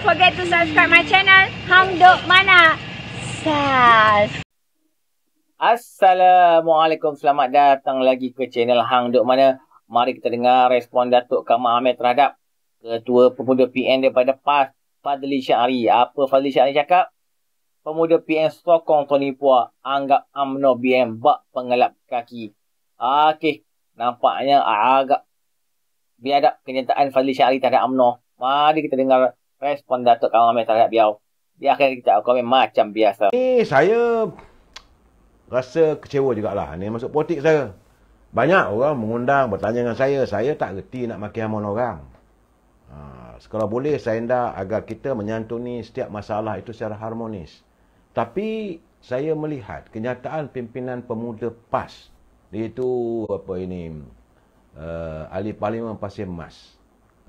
don't forget to subscribe my channel Hamduk Mana Sas Assalamualaikum Selamat datang lagi ke channel Hang Duk Mana Mari kita dengar respon Datuk Kamal Ahmed terhadap Ketua Pemuda PN daripada PAS Fadli Syari Apa Fadli Syari cakap? Pemuda PN sokong Tony Pua Anggap UMNO BM bak pengelap kaki Okey Nampaknya agak Biadab kenyataan Fadli Syari terhadap UMNO Mari kita dengar respon Datuk Kawan Amir terhadap beliau di akhir kita komen macam biasa. Ni saya rasa kecewa jugalah. Ini masuk politik saya. Banyak orang mengundang bertanya dengan saya. Saya tak reti nak maki aman orang. Ha, sekalau boleh saya hendak agar kita menyantuni setiap masalah itu secara harmonis. Tapi saya melihat kenyataan pimpinan pemuda PAS itu apa ini uh, ahli parlimen Pasir Mas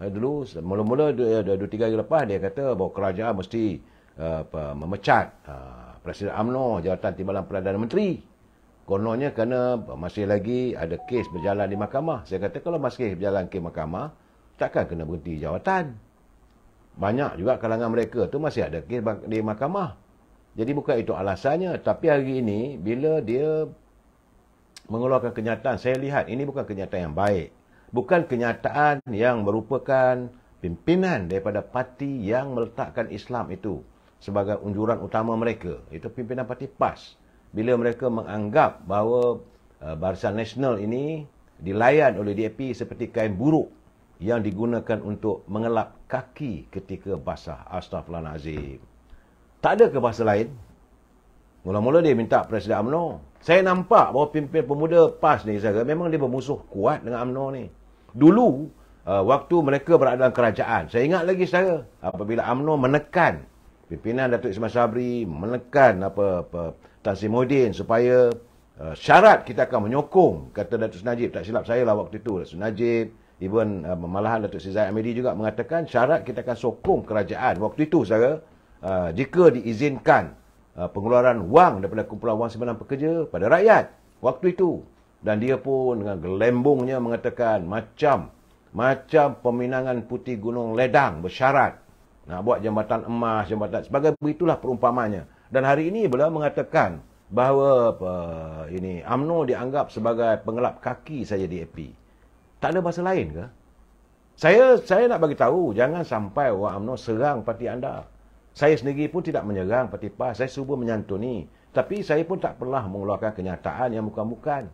Eh, dulu mula-mula dua, dua, tiga hari lepas dia kata bahawa kerajaan mesti uh, apa, memecat uh, Presiden Amno Jawatan Timbalan Perdana Menteri. Kononnya kerana masih lagi ada kes berjalan di mahkamah. Saya kata kalau masih berjalan ke mahkamah, takkan kena berhenti jawatan. Banyak juga kalangan mereka tu masih ada kes di mahkamah. Jadi bukan itu alasannya. Tapi hari ini, bila dia mengeluarkan kenyataan, saya lihat ini bukan kenyataan yang baik bukan kenyataan yang merupakan pimpinan daripada parti yang meletakkan Islam itu sebagai unjuran utama mereka. Itu pimpinan parti PAS. Bila mereka menganggap bahawa eh, Barisan Nasional ini dilayan oleh DAP seperti kain buruk yang digunakan untuk mengelap kaki ketika basah Astaghfirullahaladzim. Tak ada ke bahasa lain? Mula-mula dia minta Presiden UMNO. Saya nampak bahawa pimpin pemuda PAS ni, saya kata, memang dia bermusuh kuat dengan UMNO ni dulu uh, waktu mereka berada dalam kerajaan saya ingat lagi saya apabila amno menekan pimpinan Datuk Ismail Sabri menekan apa, apa Tan Sri Muhyiddin supaya uh, syarat kita akan menyokong kata Datuk Sri Najib tak silap saya lah waktu itu Datuk Sri Najib even uh, malahan Datuk Sri Zaid Amidi juga mengatakan syarat kita akan sokong kerajaan waktu itu saya uh, jika diizinkan uh, pengeluaran wang daripada kumpulan wang simpanan pekerja pada rakyat waktu itu dan dia pun dengan gelembungnya mengatakan macam macam peminangan putih gunung ledang bersyarat nak buat jambatan emas jambatan sebagai begitulah perumpamanya dan hari ini beliau mengatakan bahawa apa, ini AMNO dianggap sebagai pengelap kaki saja di AP. Tak ada bahasa lain ke? Saya saya nak bagi tahu jangan sampai orang AMNO serang parti anda. Saya sendiri pun tidak menyerang parti PAS. Saya cuba menyantuni. Tapi saya pun tak pernah mengeluarkan kenyataan yang bukan-bukan.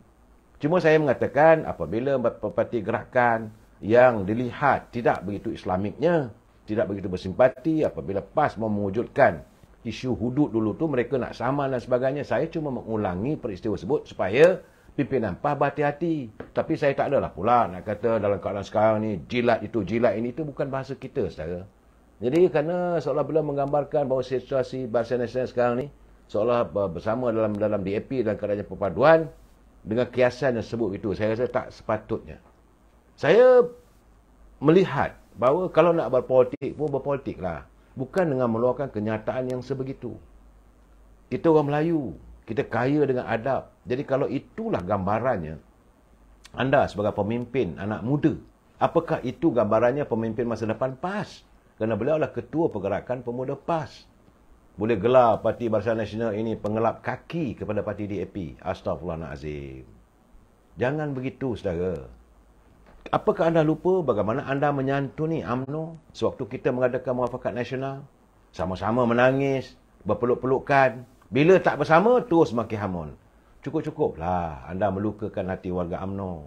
Cuma saya mengatakan apabila parti gerakan yang dilihat tidak begitu islamiknya, tidak begitu bersimpati apabila PAS mau mewujudkan isu hudud dulu tu mereka nak sama dan sebagainya. Saya cuma mengulangi peristiwa tersebut supaya pimpinan PAS berhati-hati. Tapi saya tak adalah pula nak kata dalam keadaan sekarang ni jilat itu, jilat ini itu bukan bahasa kita saudara. Jadi kerana seolah-olah menggambarkan bahawa situasi Barisan Nasional sekarang ni seolah bersama dalam dalam DAP dan kerajaan perpaduan dengan kiasan yang sebut itu, saya rasa tak sepatutnya. Saya melihat bahawa kalau nak berpolitik pun berpolitiklah. Bukan dengan meluarkan kenyataan yang sebegitu. Kita orang Melayu, kita kaya dengan adab. Jadi kalau itulah gambarannya, anda sebagai pemimpin anak muda, apakah itu gambarannya pemimpin masa depan PAS? Kerana beliau adalah ketua pergerakan pemuda PAS boleh gelar Parti Barisan Nasional ini pengelap kaki kepada parti DAP. Astagfirullahalazim. Jangan begitu, saudara. Apakah anda lupa bagaimana anda menyantuni UMNO sewaktu kita mengadakan muafakat nasional? Sama-sama menangis, berpeluk-pelukan. Bila tak bersama, terus makin hamun. Cukup-cukuplah anda melukakan hati warga UMNO.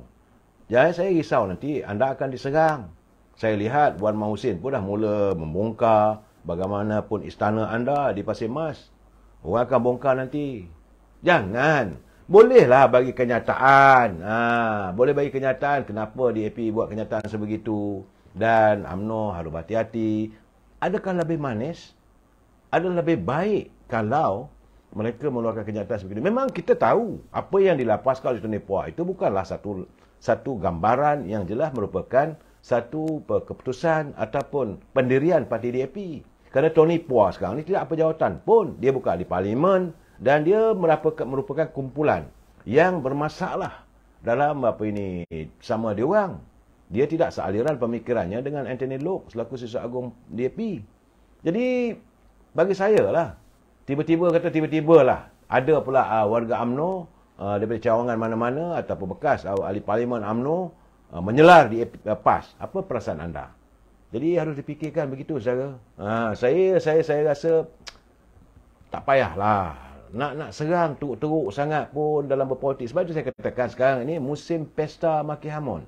Jadi saya risau nanti anda akan diserang. Saya lihat Wan Mahusin pun dah mula membongkar Bagaimanapun istana anda di Pasir Mas, orang akan bongkar nanti. Jangan. Bolehlah bagi kenyataan. Ha, boleh bagi kenyataan kenapa DAP e buat kenyataan sebegitu. Dan UMNO harus hati-hati. Adakah lebih manis? Adakah lebih baik kalau mereka mengeluarkan kenyataan sebegitu? Memang kita tahu apa yang dilapaskan oleh Tuan Nepua itu bukanlah satu satu gambaran yang jelas merupakan satu keputusan ataupun pendirian parti DAP. Kerana Tony Puah sekarang ni tidak apa jawatan pun. Dia bukan di parlimen dan dia merupakan, merupakan kumpulan yang bermasalah dalam apa ini sama dia orang. Dia tidak sealiran pemikirannya dengan Anthony Lok selaku siswa agung DAP. Jadi bagi saya lah tiba-tiba kata tiba-tiba lah ada pula uh, warga AMNO uh, ah, daripada cawangan mana-mana ataupun bekas uh, ahli parlimen AMNO uh, menyelar di uh, PAS. Apa perasaan anda? Jadi harus dipikirkan begitu saya. Ha, saya saya saya rasa tak payahlah nak nak serang teruk-teruk sangat pun dalam berpolitik. Sebab itu saya katakan sekarang ini musim pesta Maki Hamon.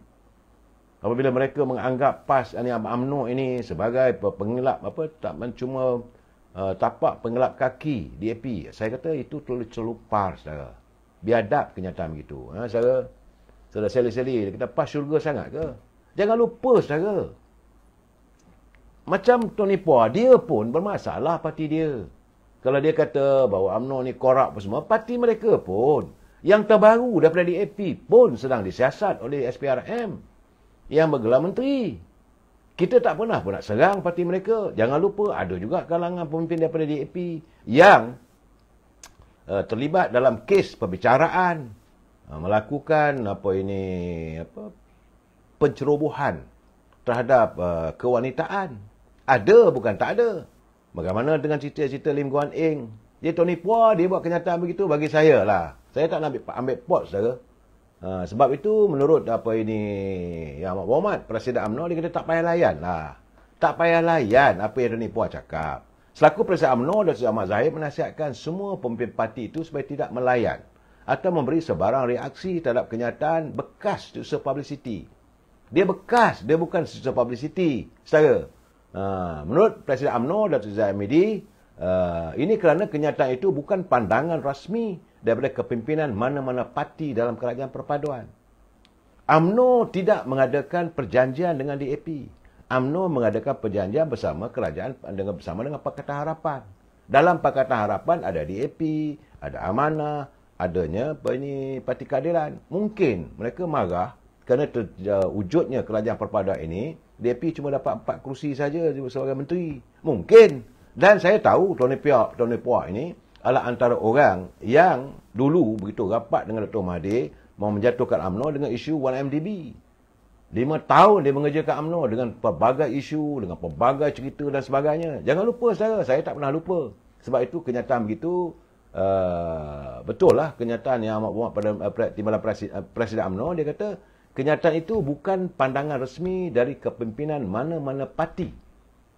Apabila mereka menganggap PAS ini UMNO ini sebagai pengelap apa tak cuma uh, tapak pengelap kaki DAP. Saya kata itu terlalu celupar saudara. Biadab kenyataan begitu. Ha, saudara, saudara seli-seli. Kita PAS syurga sangat ke? Jangan lupa saudara. Macam Tony Puah, dia pun bermasalah parti dia. Kalau dia kata bahawa UMNO ni korak pun semua, parti mereka pun. Yang terbaru daripada DAP pun sedang disiasat oleh SPRM yang bergelar menteri. Kita tak pernah pun nak serang parti mereka. Jangan lupa ada juga kalangan pemimpin daripada DAP yang uh, terlibat dalam kes pembicaraan uh, eh, melakukan apa ini apa pencerobohan terhadap uh, kewanitaan ada bukan tak ada. Bagaimana dengan cerita-cerita Lim Guan Eng? Dia Tony Pua, dia buat kenyataan begitu bagi saya lah. Saya tak nak ambil, ambil pot saya. Ha, sebab itu menurut apa ini yang Ahmad Muhammad, Presiden UMNO dia kata tak payah layan lah. Tak payah layan apa yang Tony Pua cakap. Selaku Presiden UMNO, Dr. Ahmad zahir menasihatkan semua pemimpin parti itu supaya tidak melayan atau memberi sebarang reaksi terhadap kenyataan bekas susah publicity. Dia bekas, dia bukan susah publicity. Setara, Ha, menurut Presiden AMNO Dato' Zizal Amidi, ha, ini kerana kenyataan itu bukan pandangan rasmi daripada kepimpinan mana-mana parti dalam kerajaan perpaduan. AMNO tidak mengadakan perjanjian dengan DAP. AMNO mengadakan perjanjian bersama kerajaan dengan bersama dengan Pakatan Harapan. Dalam Pakatan Harapan ada DAP, ada Amanah, adanya ini Parti Keadilan. Mungkin mereka marah kerana uh, wujudnya kerajaan perpaduan ini DAP cuma dapat empat kursi saja sebagai menteri. Mungkin. Dan saya tahu Tony Piak, Tony Puak ini adalah antara orang yang dulu begitu rapat dengan Dr. Mahathir mau menjatuhkan UMNO dengan isu 1MDB. Lima tahun dia mengerjakan UMNO dengan pelbagai isu, dengan pelbagai cerita dan sebagainya. Jangan lupa saya, saya tak pernah lupa. Sebab itu kenyataan begitu, uh, betul lah kenyataan yang amat buat pada uh, timbalan presiden, uh, presiden UMNO, dia kata Kenyataan itu bukan pandangan resmi dari kepimpinan mana-mana parti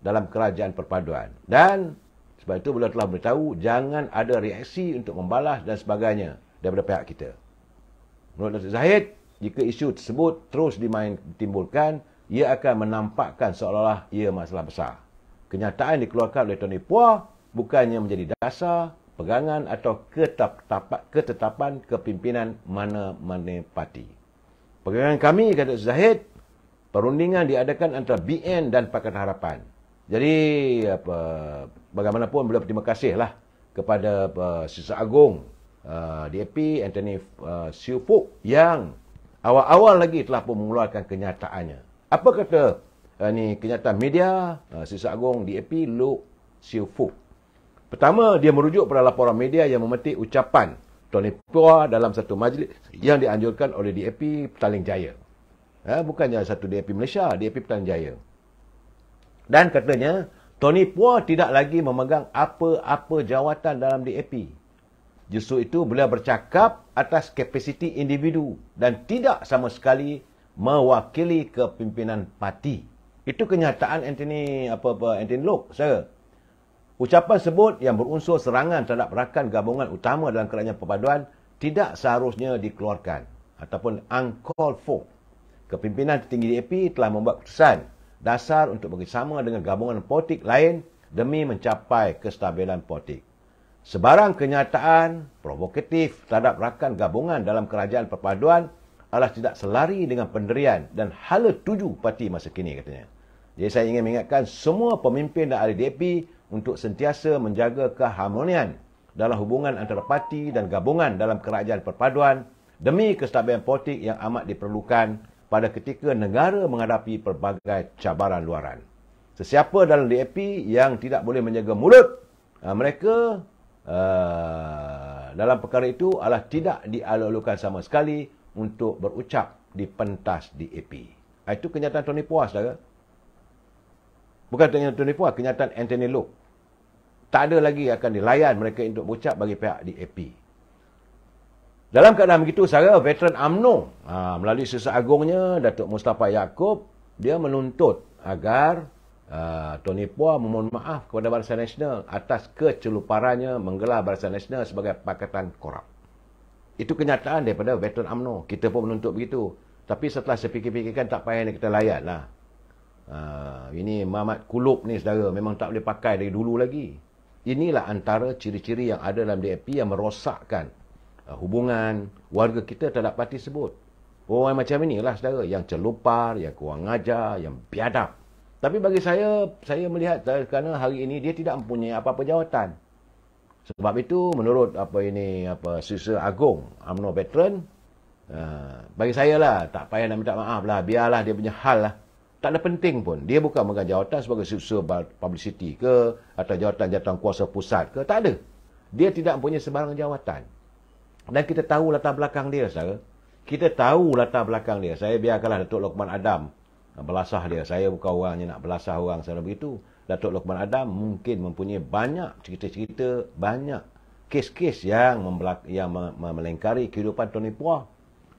dalam kerajaan perpaduan. Dan sebab itu beliau telah beritahu jangan ada reaksi untuk membalas dan sebagainya daripada pihak kita. Menurut Datuk Zahid, jika isu tersebut terus dimain timbulkan, ia akan menampakkan seolah-olah ia masalah besar. Kenyataan dikeluarkan oleh Tony Puah bukannya menjadi dasar, pegangan atau ketetapan kepimpinan mana-mana parti. Pegangan kami, kata Zahid, perundingan diadakan antara BN dan Pakatan Harapan. Jadi, apa, bagaimanapun, beliau berterima kasihlah kepada apa, Sisa Agong, uh, DAP, Anthony uh, Siupuk yang awal-awal lagi telah pun mengeluarkan kenyataannya. Apa kata uh, ni kenyataan media uh, Sisa Agong, DAP, Luke Siupuk? Pertama, dia merujuk pada laporan media yang memetik ucapan Tony Pua dalam satu majlis yang dianjurkan oleh DAP Petaling Jaya. Eh, bukannya satu DAP Malaysia, DAP Petaling Jaya. Dan katanya, Tony Pua tidak lagi memegang apa-apa jawatan dalam DAP. Justru itu beliau bercakap atas kapasiti individu dan tidak sama sekali mewakili kepimpinan parti. Itu kenyataan Anthony apa apa Anthony Lok, saya. Ucapan sebut yang berunsur serangan terhadap rakan gabungan utama dalam kerajaan perpaduan tidak seharusnya dikeluarkan ataupun uncalled for. Kepimpinan tertinggi DAP telah membuat keputusan dasar untuk bekerjasama dengan gabungan politik lain demi mencapai kestabilan politik. Sebarang kenyataan provokatif terhadap rakan gabungan dalam kerajaan perpaduan adalah tidak selari dengan penderian dan hala tuju parti masa kini katanya. Jadi saya ingin mengingatkan semua pemimpin dan ahli DAP untuk sentiasa menjaga keharmonian dalam hubungan antara parti dan gabungan dalam kerajaan perpaduan demi kestabilan politik yang amat diperlukan pada ketika negara menghadapi pelbagai cabaran luaran. Sesiapa dalam DAP yang tidak boleh menjaga mulut ah, mereka uh, dalam perkara itu adalah tidak dialu-alukan sama sekali untuk berucap di pentas DAP. Ah, itu kenyataan Tony Puas dah Bukan dengan Tony Fua, kenyataan Anthony Lowe. Tak ada lagi yang akan dilayan mereka untuk bocap bagi pihak DAP. Dalam keadaan begitu, saya veteran UMNO ha, melalui sesa agungnya, Datuk Mustafa Yaakob, dia menuntut agar ha, Tony Pua memohon maaf kepada Barisan Nasional atas keceluparannya menggelar Barisan Nasional sebagai Pakatan Korab. Itu kenyataan daripada veteran UMNO. Kita pun menuntut begitu. Tapi setelah saya fikir-fikirkan, tak payah kita layan. Lah. Ha, ini Mamat Kulub ni saudara memang tak boleh pakai dari dulu lagi. Inilah antara ciri-ciri yang ada dalam DAP yang merosakkan uh, hubungan warga kita terhadap parti sebut. Orang macam inilah saudara yang celupar, yang kurang ajar, yang biadab. Tapi bagi saya, saya melihat kerana hari ini dia tidak mempunyai apa-apa jawatan. Sebab itu menurut apa ini apa Sisa Agong, amno veteran, uh, bagi saya lah tak payah nak minta maaf lah. Biarlah dia punya hal lah tak ada penting pun. Dia bukan memegang jawatan sebagai sesuatu publicity ke atau jawatan-jawatan kuasa pusat ke. Tak ada. Dia tidak punya sebarang jawatan. Dan kita tahu latar belakang dia, saya. Kita tahu latar belakang dia. Saya biarkanlah Datuk Lokman Adam ah, belasah dia. Saya bukan orang yang nak belasah orang secara begitu. Datuk Lokman Adam mungkin mempunyai banyak cerita-cerita, banyak kes-kes yang, yang melengkari kehidupan Tony Puah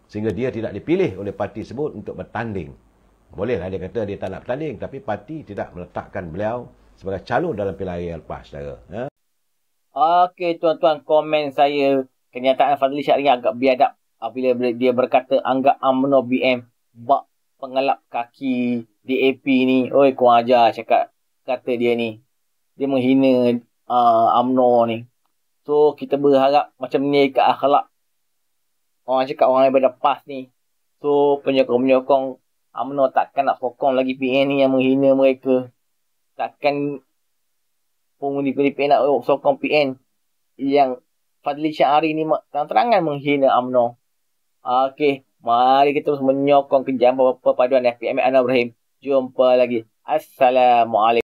sehingga dia tidak dipilih oleh parti tersebut untuk bertanding. Bolehlah dia kata dia tak nak bertanding. Tapi parti tidak meletakkan beliau sebagai calon dalam pilihan raya lepas, saudara. Ya? Okey, tuan-tuan. Komen saya, kenyataan Fadli Syahri agak biadap apabila dia berkata anggap Amno BM bak pengelap kaki DAP ni. Oi, kau ajar cakap kata dia ni. Dia menghina uh, UMNO ni. So, kita berharap macam ni ke akhlak orang cakap orang yang berada PAS ni. So, penyokong-penyokong UMNO takkan nak sokong lagi PN ni yang menghina mereka. Takkan pengundi Filipina nak oh, sokong PN yang Fadli Syahari ni terang-terangan menghina UMNO. Okey, mari kita terus menyokong kejam perpaduan FPM Anwar Ibrahim. Jumpa lagi. Assalamualaikum.